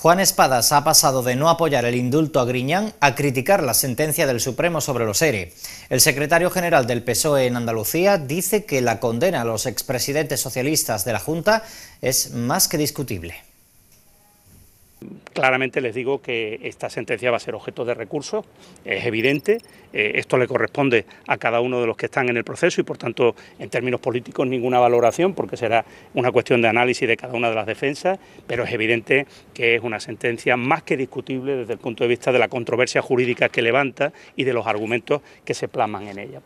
Juan Espadas ha pasado de no apoyar el indulto a Griñán a criticar la sentencia del Supremo sobre los ERE. El secretario general del PSOE en Andalucía dice que la condena a los expresidentes socialistas de la Junta es más que discutible. Claramente les digo que esta sentencia va a ser objeto de recursos, es evidente, eh, esto le corresponde a cada uno de los que están en el proceso y por tanto en términos políticos ninguna valoración porque será una cuestión de análisis de cada una de las defensas, pero es evidente que es una sentencia más que discutible desde el punto de vista de la controversia jurídica que levanta y de los argumentos que se plasman en ella.